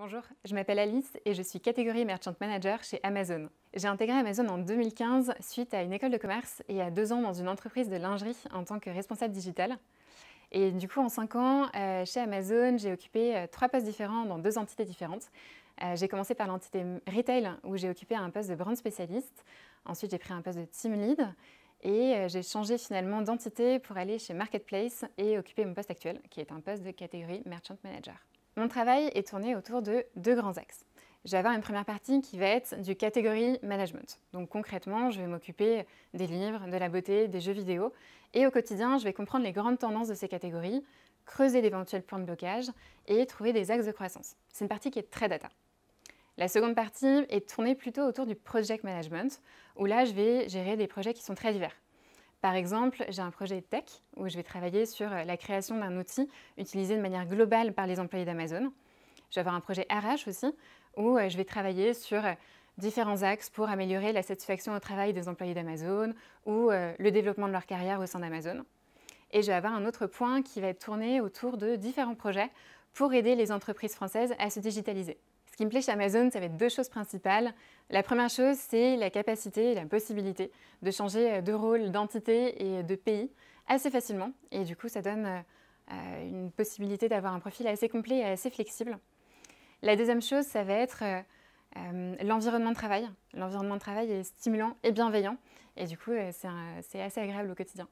Bonjour, je m'appelle Alice et je suis catégorie Merchant Manager chez Amazon. J'ai intégré Amazon en 2015 suite à une école de commerce et à deux ans dans une entreprise de lingerie en tant que responsable digitale. Et du coup, en cinq ans, euh, chez Amazon, j'ai occupé euh, trois postes différents dans deux entités différentes. Euh, j'ai commencé par l'entité retail où j'ai occupé un poste de brand spécialiste. Ensuite, j'ai pris un poste de team lead et j'ai changé finalement d'entité pour aller chez Marketplace et occuper mon poste actuel qui est un poste de catégorie Merchant Manager. Mon travail est tourné autour de deux grands axes. Je vais avoir une première partie qui va être du catégorie management. Donc concrètement, je vais m'occuper des livres, de la beauté, des jeux vidéo. Et au quotidien, je vais comprendre les grandes tendances de ces catégories, creuser d'éventuels points de blocage et trouver des axes de croissance. C'est une partie qui est très data. La seconde partie est tournée plutôt autour du project management, où là, je vais gérer des projets qui sont très divers. Par exemple, j'ai un projet tech où je vais travailler sur euh, la création d'un outil utilisé de manière globale par les employés d'Amazon. Je vais avoir un projet RH aussi où euh, je vais travailler sur euh, différents axes pour améliorer la satisfaction au travail des employés d'Amazon ou le développement de leur carrière au sein d'Amazon. Et je vais avoir un autre point qui va être tourné autour de différents projets pour aider les entreprises françaises à se digitaliser. Ce qui me plaît chez Amazon, ça va être deux choses principales. La première chose, c'est la capacité et la possibilité de changer euh, de rôle, d'entité et de pays assez facilement. Et du coup, ça donne euh, euh, une possibilité d'avoir un profil assez complet et assez flexible. La deuxième chose, ça va être l'environnement de travail. L'environnement de travail est stimulant et bienveillant. Et du coup, c'est assez agréable au quotidien.